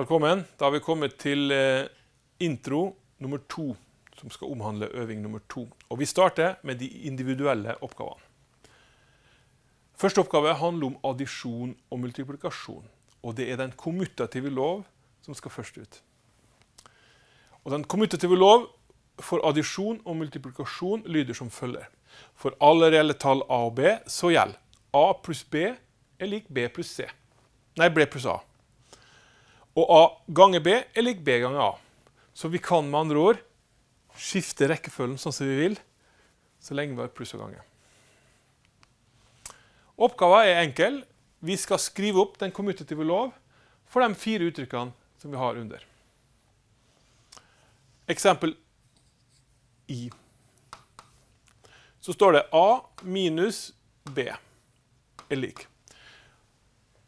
Velkommen. Da har vi kommet til eh, intro nummer to, som skal omhandle øving nummer to. Og vi starter med de individuelle oppgavene. Første oppgave handler om addisjon og multiplikasjon. Og det er den kommutative lov som skal først ut. Og den kommutative lov for addisjon og multiplikasjon lyder som følger. For alle reelle tall A og B så gjelder A pluss B er lik B pluss C. Nei, B pluss A. Og A ganger B er lik B ganger A. Så vi kan med andre ord skifte rekkefølgen sånn som vi vil, så lenge vi har pluss og gange. Oppgaven er enkel. Vi skal skrive opp den kommutative lov for de fire uttrykkene som vi har under. Eksempel i. Så står det A minus B er lik.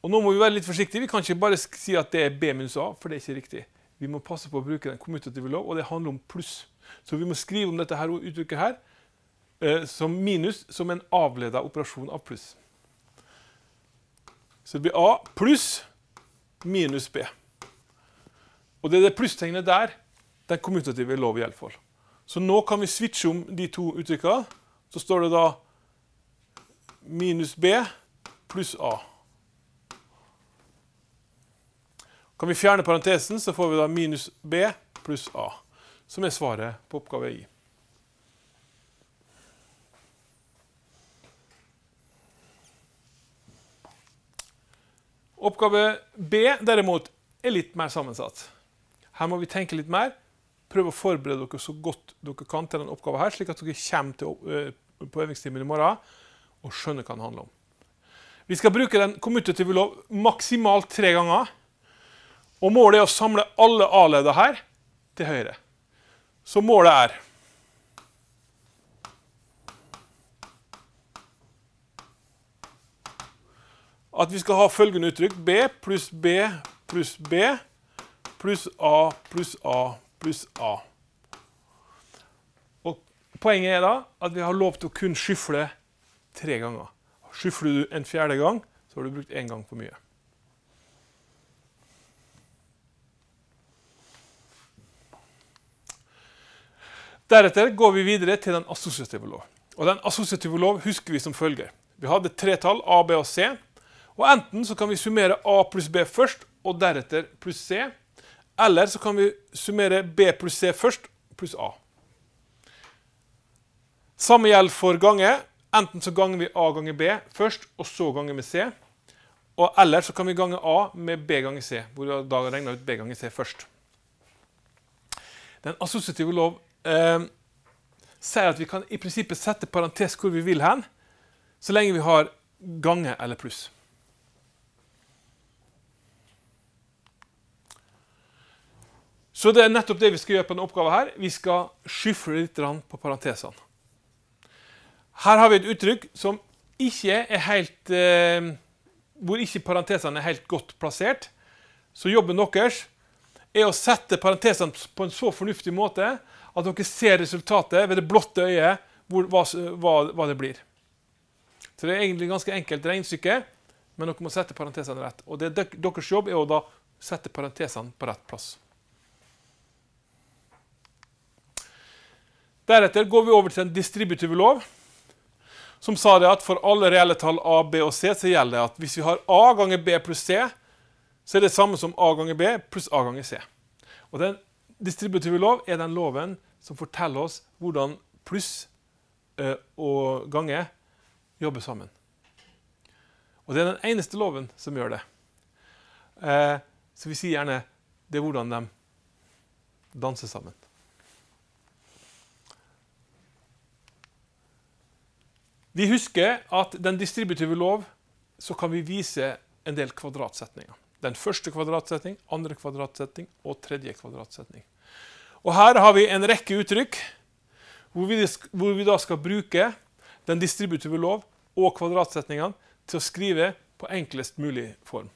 Og nå må vi være litt forsiktige. Vi kan ikke bare si at det er B minus A, for det er ikke riktig. Vi må passe på å bruke den kommutative lov, og det handler om pluss. Så vi må skrive om dette her, uttrykket her eh, som minus, som en avleda operasjon av pluss. Så det blir A pluss minus B. Og det er det plusstegnet der den kommutative lov gjelder for. Så nå kan vi switche om de to uttrykkene. Så står det da minus B pluss A. Kan vi fjerne parentesen, så får vi da minus B pluss A, som er svaret på oppgave I. Oppgave B derimot er litt mer sammensatt. Her må vi tenke litt mer. Prøv å forberede dere så godt dere kan til denne oppgaven, her, slik at dere kommer til, eh, på øvingstimen i morgen og skjønner hva den handler om. Vi skal bruke den kommutative lov maksimalt tre ganger. Og målet er å samle alle A-ledda her til høyre. Så målet er At vi skal ha følgende uttrykk B pluss B pluss B pluss A pluss A pluss A. Og poenget er da at vi har lov til å kun skyfle tre ganger. Skyfler du en fjerde gang, så har du brukt én gang for mye. Deretter går vi videre til den assosiative lov. Og Den assosiative lov husker vi som følger. Vi hadde tre tall, A, B og C. Og Enten så kan vi summere A pluss B først, og deretter pluss C. Eller så kan vi summere B pluss C først, pluss A. Samme gjelder for gange. Enten så ganger vi A ganger B først, og så ganger vi C. Og Eller så kan vi gange A med B ganger C, hvor vi da regner ut B ganger C først. Den assosiative lov eh, sier at vi kan i prinsippet sette parentes hvor vi vil hen, så lenge vi har gange eller pluss. Så det er nettopp det vi skal gjøre på denne oppgaven her. Vi skal skyfle litt på parentesene. Her har vi et uttrykk som ikke er helt eh, Hvor ikke parentesene er helt godt plassert. Så jobben deres er å sette parentesene på en så fornuftig måte at dere ser resultatet ved det blotte øyet, hvor, hva, hva, det blir. Så det er egentlig ganske enkelt regnestykke, men dere må sette parentesene rett. Og det, deres jobb er å da sette parentesene på rett plass. Deretter går vi over til den distributive lov, som sa det at for alle reelle tall A, B og C så gjelder det at hvis vi har A ganger B pluss C, så er det samme som A ganger B pluss A ganger C. Og den Distributive lov er den loven som forteller oss hvordan pluss eh, og gange jobber sammen. Og det er den eneste loven som gjør det. Eh, så vi sier gjerne det er hvordan de danser sammen. Vi husker at den distributive lov så kan vi vise en del kvadratsetninger. Den første kvadratsetning, andre kvadratsetning og tredje kvadratsetning. Og Her har vi en rekke uttrykk hvor vi, hvor vi da skal bruke den distributive lov og kvadratsetningene til å skrive på enklest mulig form.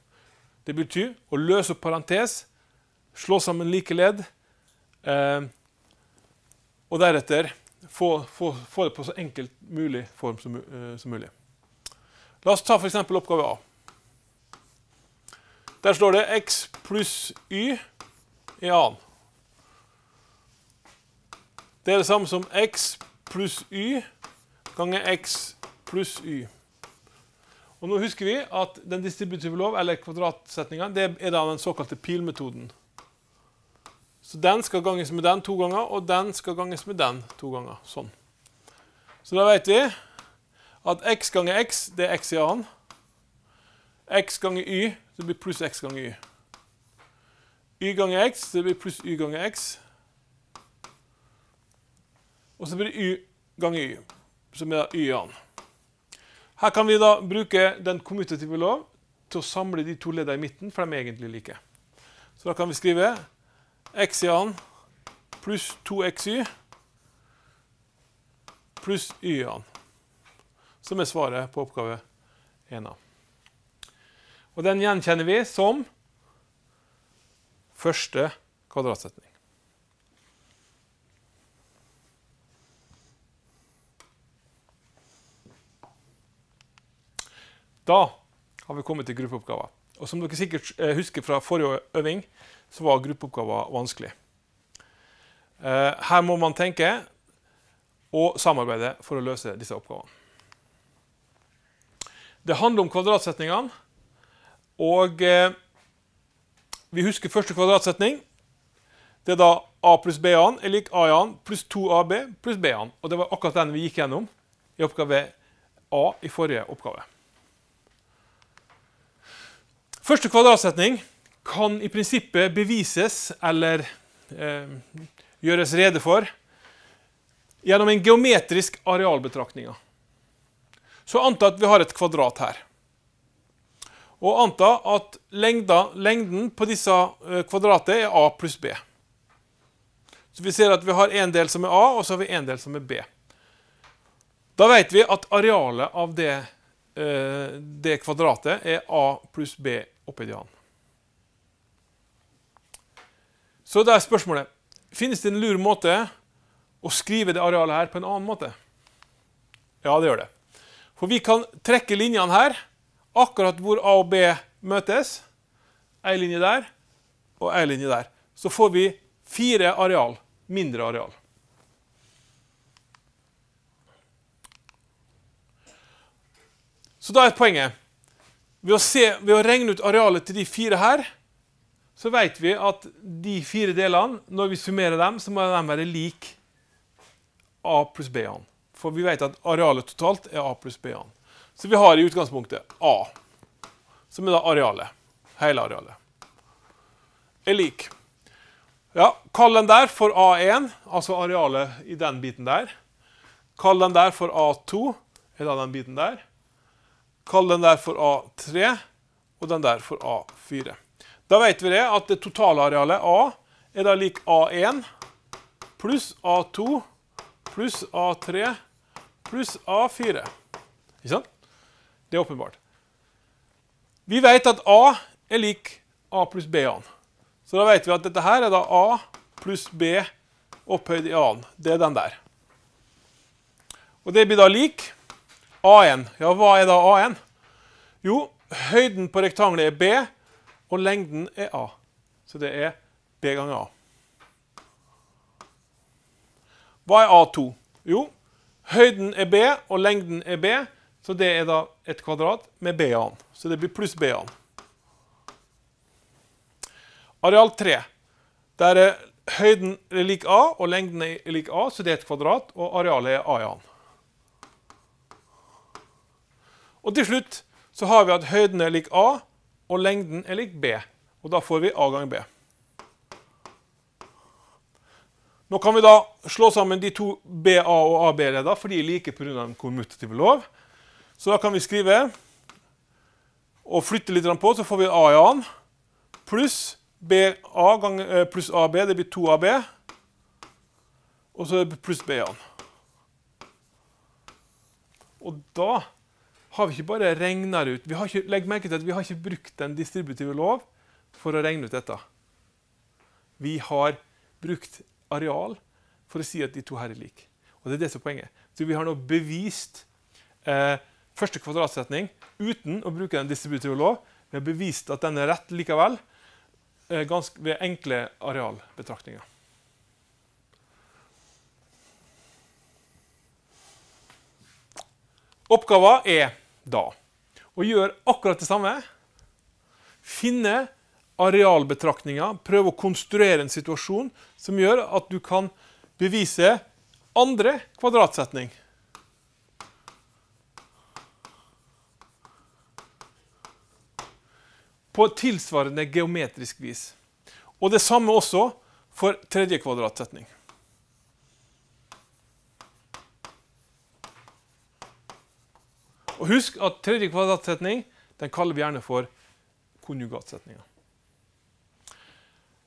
Det betyr å løse opp parentes, slå sammen like ledd, eh, og deretter få, få, få, det på så enkelt mulig form som, eh, som mulig. La oss ta f.eks. oppgave A. Der står det x pluss y i annen. Det er det samme som x pluss y ganger x pluss y. Og nå husker vi at den distributive lov, eller kvadratsetningen, det er da den såkalte pilmetoden. Så den skal ganges med den to ganger, og den skal ganges med den to ganger. Sånn. Så da vet vi at x ganger x, det er x i annen. x ganger y, så det blir pluss x ganger y. y ganger x, det blir pluss y ganger x. Og så blir det y ganger y, som er y-en. Her kan vi da bruke den kommutative lov til å samle de to ledene i midten, for de er egentlig like. Så da kan vi skrive x i an pluss 2xy pluss y-en, som er svaret på oppgave 1. Og den gjenkjenner vi som første kvadratsetning. Da har vi kommet til gruppeoppgaver. Og som dere sikkert eh, husker fra forrige øving, så var gruppeoppgaver vanskelig. Eh, her må man tenke og samarbeide for å løse disse oppgavene. Det handler om kvadratsetningene. Og eh, vi husker første kvadratsetning. Det er da a pluss b-an er lik a-an pluss 2ab pluss b-an. Og det var akkurat den vi gikk gjennom i oppgave a i forrige oppgave. Første kvadratsetning kan i prinsippet bevises eller eh, gjøres rede for gjennom en geometrisk arealbetraktning. Så anta at vi har et kvadrat her og anta at lengda, lengden på disse eh, kvadratene er a pluss b. Så vi ser at vi har en del som er a, og så har vi en del som er b. Da vet vi at arealet av det, eh, det kvadratet er a pluss b opphøyd i a. Så da er spørsmålet finnes det en lur måte å skrive det arealet her på en annen måte. Ja, det gjør det. For vi kan trekke linjene her akkurat hvor A og B møtes. Ei linje der og ei linje der. Så får vi fire areal, mindre areal. Så da er poenget ved å, se, ved å regne ut arealet til de fire her, så vet vi at de fire delene, når vi summerer dem, så må de være lik A pluss B-an. For vi vet at arealet totalt er A pluss B-an. Så vi har i utgangspunktet A, som er da arealet. Hele arealet. Er lik. Ja, Kall den der for A1, altså arealet i den biten der. Kall den der for A2, er da den biten der. Kall den der for A3, og den der for A4. Da vet vi det at det totale arealet A er da lik A1 pluss A2 pluss A3 pluss A4. Ikke sant? Det er åpenbart. Vi vet at A er lik A pluss B an. Så da vet vi at dette her er da A pluss B opphøyd i A-en. Det er den der. Og det blir da lik A1. Ja, hva er da A1? Jo, høyden på rektanglet er B, og lengden er A. Så det er B ganger A. Hva er A2? Jo, høyden er B, og lengden er B. Så det er da et kvadrat med BA-en. Så det blir pluss BA-en. Areal 3. Der er høyden er lik A, og lengden er lik A, så det er et kvadrat, og arealet er A-en. Og til slutt så har vi at høyden er lik A, og lengden er lik B. Og da får vi A ganger B. Nå kan vi da slå sammen de to BA og ab leder for de er like på grunn av en konmutative lov. Så da kan vi skrive og flytte litt på, så får vi A i annen pluss b a BA eh, pluss AB. Det blir 2AB. Og så pluss B-en. i Og da har vi ikke bare regna ut vi har ikke, Legg merke til at vi har ikke brukt den distributive lov for å regne ut dette. Vi har brukt areal for å si at de to her er like. Og det er det som er poenget. Så vi har nå bevist eh, første kvadratsetning uten å bruke den distributive lov. Vi har bevist at den er rett likevel eh, Ganske ved enkle arealbetraktninger. Oppgaven er da å gjøre akkurat det samme. Finne arealbetraktninger, prøve å konstruere en situasjon som gjør at du kan bevise andre kvadratsetning. på tilsvarende geometrisk vis. Og det samme også for tredje kvadratsetning. Og husk at tredje kvadratsetning den kaller vi gjerne for konjugatsetninga.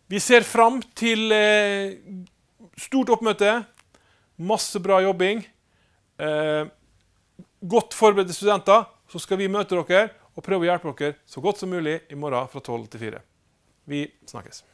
Vi ser fram til eh, stort oppmøte, masse bra jobbing. Eh, godt forberedte studenter, så skal vi møte dere og prøve å hjelpe dere så godt som mulig i morgen fra 12 til 4. Vi snakkes.